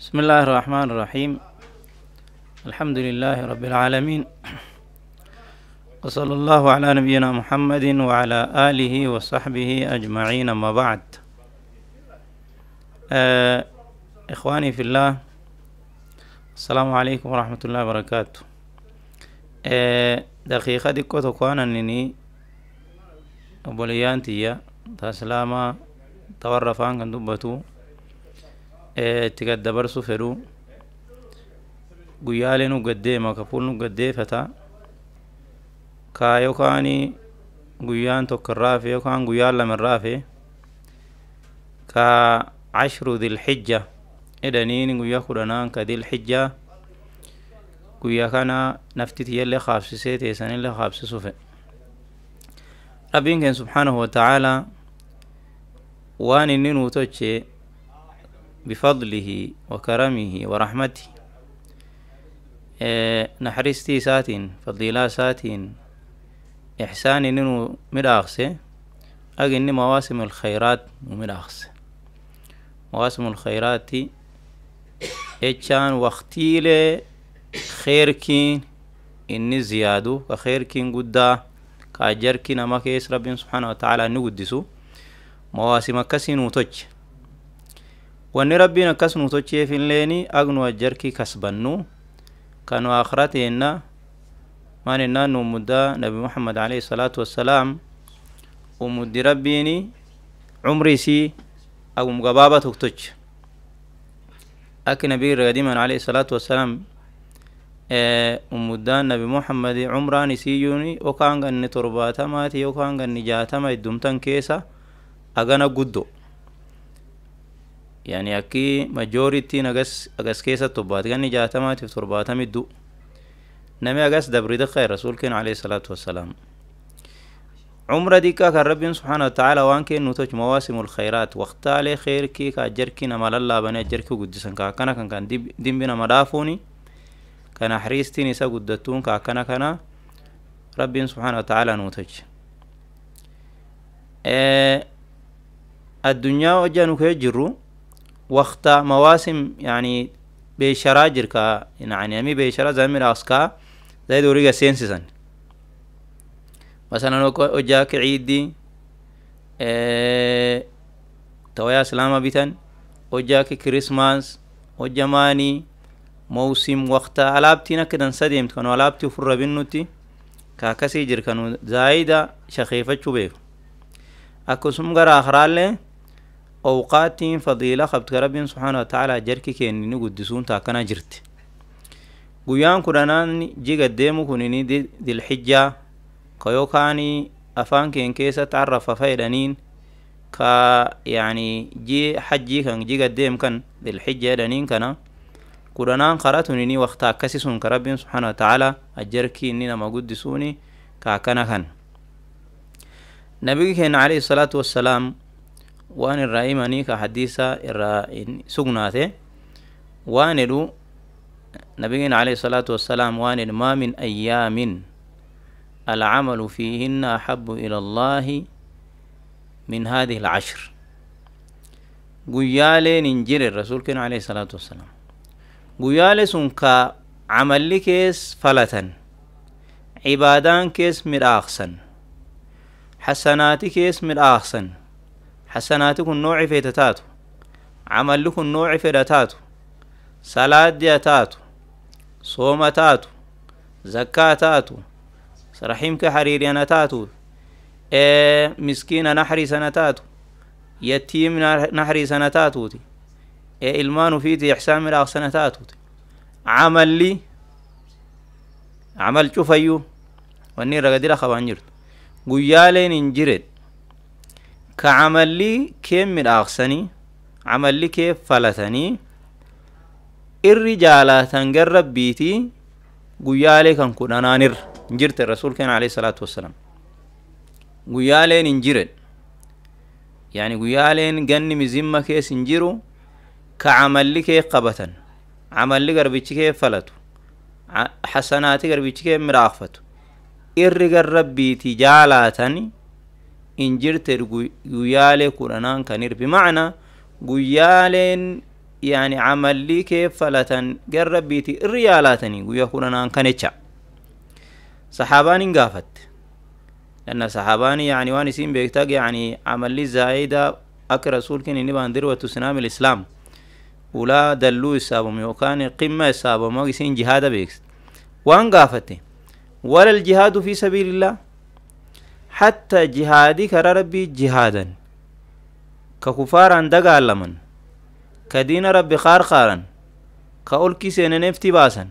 بسم الله الرحمن الرحيم الحمد لله رب العالمين وصلى الله على نبينا محمد وعلى آله وصحبه أجمعين أما بعد آه إخواني في الله السلام عليكم ورحمة الله وبركاته آه دقيقة دكوت أخوانا نني أبوليان تيا تسلاما تورفان كندبتو itti gaddabarsu fedhu guyyaalee nu gaddeema kafuun nu gaddeeffata kaa yookaan guyyaan tokkorraafe yookaan guyyaan lamarraafe kaa cashru dilxijja jedhaniin guyyaa kudhanaan ka dilxijjaa guyyaa kana nafti tiyyallee qaabsisee teessanillee qaabsisufe rabbiin keenya subhaanahu wa ta'aalaa waan inni nuu tochee بفضله وكرمه ورحمته آه، نحرستي ساتين فضيلا ساتين إحسان إنو مداخسة أجن مواسم الخيرات مراخس مواسم الخيرات إتشان وقتيلة خيركين إني زيادو وخيركين قدا كأجركين أما كيس ربنا سبحانه وتعالى نقدسو مواسم كسين وتج wanni rabbiin akkas nu tocheef inleeni agnu ajjarkii kasbannu kanu akhrateenna maan innaan nu muddaa nabi muhammad alayhi salaatu wassalaam umuddi rabbiini cumri isii agum gabaaba tok tocha akki nabii ragadiman alayhi salaatu wassalaam umuddaan nabi muhammadi cumraan isiiyyuuni yokaan ganni torbaatamaati yokaan ganni jaatama iddumtan keessa agana guddo yani akki majooritiin agas agas keessatti tobbaate ganni jaatamaatiif torbaatamidduu namni agas dabri diqee rasuul keenya alayhi salaatu wassalaam cumra diqqaa kan rabbiin subxaana watacaala waan kennuutoch mawaasimul khayraat waqtaalee kheerkii ka ajjarkii nama lallaabanii ajjarkii guddisan ka akkana kan kan dimbi nama dhaafuuni kan axriistiin isa guddattuun ka akkana kana rabbiin subxaana watacaala nuutoch addunyaa hojjaa nu kee jirru وقت مواسم يعني بيشرا جركا يعني أمي بيشرا زمير أسكا زي دوري سينسسن مثلا وجاك عيدي اه تويا سلامة بيتن وجاك كريسماس وجماني موسم وقت ألابتنا كدن سديمت كانوا ألابتي فر بنوتي كاكسي جركانو زايدة شخيفة شبيف أكو سمغر آخرالي awqaatiin fadiila qabdka rabbiin subxaana wataaalaa jarki keennini guddisuunta akkana jirti guyyaan kudhanaan jiga deemu kunini dilxijjaa ka yookaanii afaan keen keessatti arrafa fayedhaniin ka yaanii ji hajjii kan jiga deem kan dilxijja jedhaniin kana kudhanaan kara tunini wakta akkasi sun ka rabbiin subxaana wataaalaa ajarkii inni nama guddisuuni ka akkana kan nabigi keenya alayhi salaatu wassalaam waan irraa himanii ka hadiisa irraa sugnaate waan jedhu nabiyin alayhi salaatu wassalaam waan jedhu maa min ayyaamin alcamalu fiihinna axabu ila allaahi min haadihi alcashr guyyaaleen hin jirin rasuulkeen alayhi salaatu wassalaam guyyaalee sun ka camalli kees falatan cibaadaan kees midhaaqsan xasanaati kees midhaaqsan حسناتي كن نوع فيتتاتو عمل كن نوع تاتو صلاة تاتو صوم تاتو زكاة تاتو رحمك حريري أنا تاتو إيه مسكين نحري سنتاتو يتيم نحري سنتاتو تي إيه المان فيتي إحسان من سنتاتو تي عمل لي عمل شوفيو wanni irra gadi dhaqa waan jirtu كعملي كيف مداقسني عملي كيف فلتني الرجال تنقرب بيتي قيالي كان كنا نانر جرت الرسول كان عليه الصلاة والسلام قيالين انجرد يعني قيالين قن مزمة كيس انجرو كعملي كيف قبتن عملي قربيتي كيف فلتو حسناتي قربيتي كيف مداقفتو irri garrabbiiti jaalaatani in jirteer guyyaalee kudhanaan kanir bimacna guyyaaleen yaani camallii kee falatan gar rabbiiti irri yaalaatanii guyyaa kudhanaan kanecha saxaabaan hin gaafatte لأن صحاباني يعني واني سين بيكتاج يعني عمل زايدة أك رسول كن إني باندر وتسنام الإسلام ولا دلو إسابهم يوكان قمة إسابهم ما سين جهاد بيكس وان قافتي ولا الجهاد في سبيل الله حتى جهادي كرا ربي جهادا ككفارا دقالما كدين ربي خارخارا كأولكي نفتي باسا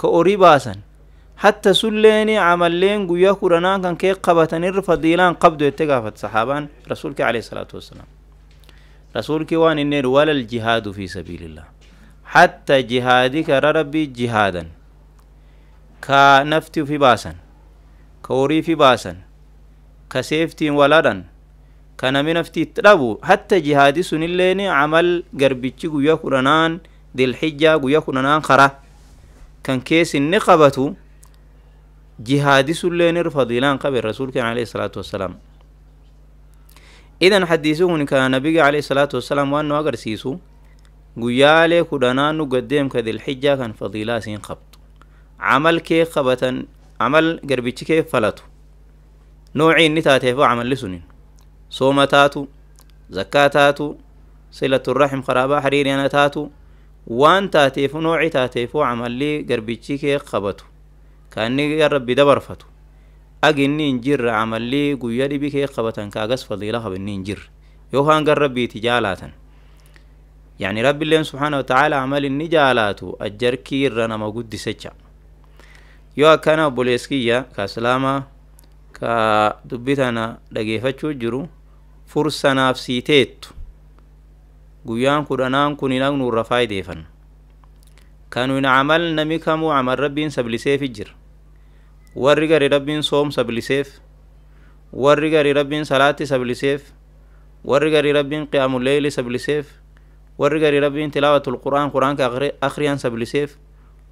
كأوري باسا حتى سليني عملين قويا كورانا كان كي قبتن الفضيلان قبضوا اتقافت صحابان رسولك عليه الصلاة والسلام رسولك وان النير ولا الجهاد في سبيل الله حتى جهادك ربي جهادا كنفتي في باسا كوري في باسا ka seeftiin waladhan ka nami nafti itti dhabu hatta jihaadi sunilleen camal garbichi guyyaa kudhanaan dilxijjaa guyyaa kudhanaan kara kan keessinni qabatu jihaadi sunilleen fadiilaan qabe rasuulkeen alayhi salaatu wassalaam idan hadiisi kun ka nabiga alayhi salaatu wassalaam waan nu agarsiisu guyyaalee kudhanaan nu gaddeemka dilxijjaa kan fadiilaa isiin qabdu camal kee qabatan camal garbichi kee falatu noocii inni taateefoo camalli sunin sooma taatu zakkaa taatu silaturraxim qaraabaa hariiriyana taatu waan taateefu noocii taateefoo camalli garbichi kee qabatu kaanni gan rabbi dabarfatu ag inni hin jirre camalli guyya dhibi kee qabatan kaagas fadiila qaba inni hin jirre yookaan gan rabbiiti jaalaatan يعني رب الله سبحانه وتعالى عمل النجالات أجر كير نما قدسك يو كان بوليسكية كسلامة ka dubbii tana dhageeffachuu jiru fursa naafsiiteettu guyyaan kudhanaan kun hin agnuurra faayideefan kanu hin camal nami kamuu camal rabbiin sabliseefi jira warri gari rabbiin soom sabliseef warri gari rabbiin salaatti sabliseef warri gari rabbiin qiyaamu leyli sabliseef warri gari rabbiin tilaawatul qur'aan qur'aanka akhriyaan sabliseef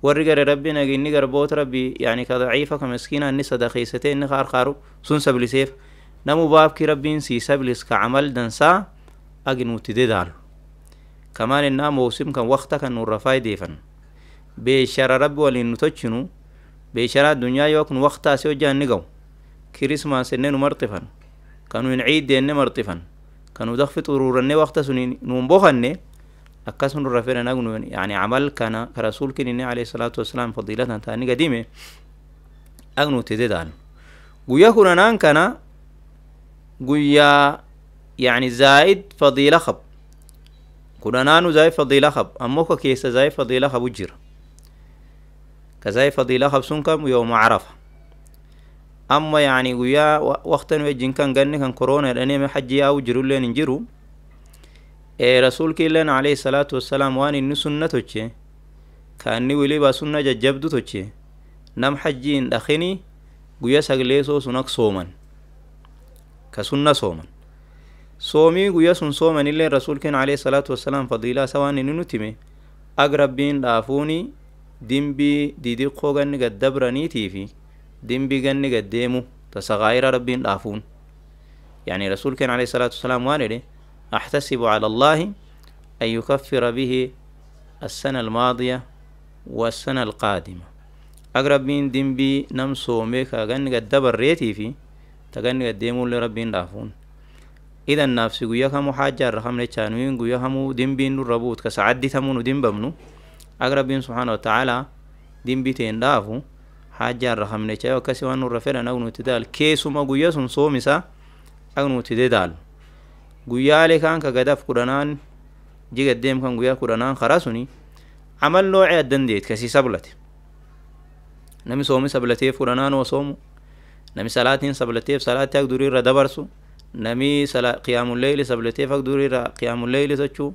warri gara rabbi nage inni garboota rabbi yani ka daciifa ka miskiina inni sadaqeysatee inni qaarqaaru sun sabliseef namu baabki rabbiin sii sablis ka camal dansaa aginuutti dedaalu kamaan innaa mowsim kan wakta kan nurra faayideefan beeshara rabbi waliin nu tochinu beeshara addunyaa yoo kun waktaasi hojjaan ni gawu kirismaas enne nu marxifan kanu hin ciidde enne marxifan kanu dakfi xuruuranne wakta suniin nuun bokanne أكاسن الرفير نغنون يعني عمل كان كرسول كنني عليه الصلاة والسلام فضيلة تاني قديمة أغنو تددان قويا كنان كان قويا يعني زائد فضيلة خب كنان زائد فضيلة خب أموك كيس زائد فضيلة خب جير كزائد فضيلة خب سنكم يوم عرفة أما يعني قويا وقتا وجن كان قني كان كورونا لأني حجي أو جرولين جيرو رسول كيلان عليه الصلاة والسلام وان إن سنة توشي كأني ولي بسنة ججبد تجي نم حجين دخني قويا سغليسو سنك صومن كسنة صومن صومي قويا سن صومن إلا رسول كان عليه الصلاة والسلام فضيلة سوان إن نتمي أقربين لافوني دمبي ديدقو غن قد دبرنيتي في دمبي غن قد ديمو تسغاير ربين لافون يعني رسول كان عليه الصلاة والسلام وان إليه أحتسب على الله أن يكفر به السنة الماضية والسنة القادمة أقرب من دنبي نم سوميك أغن قد دبر ريتي في تغن قد ديمون لربين دافون إذا النفس قوية خمو حاجة رحم لچانوين قويا خمو دنبي نور كسعد ثمون دنبمنو أقرب من سبحانه وتعالى دنبي تين دافو حاجة رحم لچا وكسوان نرفل نغنو تدال كيسو ما قوية سن سوميسا أغنو تدال guyyaalee kan ka gadaaf kudhanaan jiga deemkan guyyaa kudhanaan karaa amal loocee addan kasi kasii sablate nami soomi sablateef kudhanaan oo soomu nami salaatiin sablateef salaatti haq durii irra dabarsu nami qiyaamulleeyli sablateef haq durii irra qiyaamulleeyli sochuu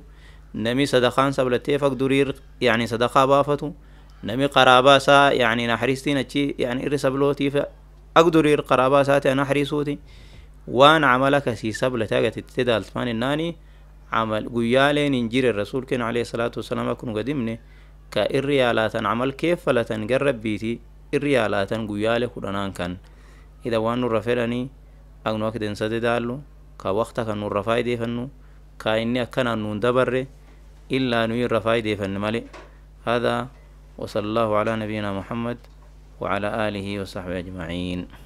nami sadaqaan sablateef haq durii yani sadaqaa baafatu nami qaraabaa isaa yani naxariistiin achi yani irri sablootiif haq durii qaraabaa isaati وان عملك سي سبل تاغت تدا التمان الناني عمل قيالي ننجير الرسول كان عليه الصلاة والسلام كن قدمني كإريالات عمل كيف فلا تنقرب بيتي إريالات قيالي كرنان كان إذا وان نرفلني أغنو وقت سددالو كا وقتا كان نرفاي ديفنو كا إني أكنا نندبر إلا نوي رفاي ديفن مالي هذا وصلى الله على نبينا محمد وعلى آله وصحبه أجمعين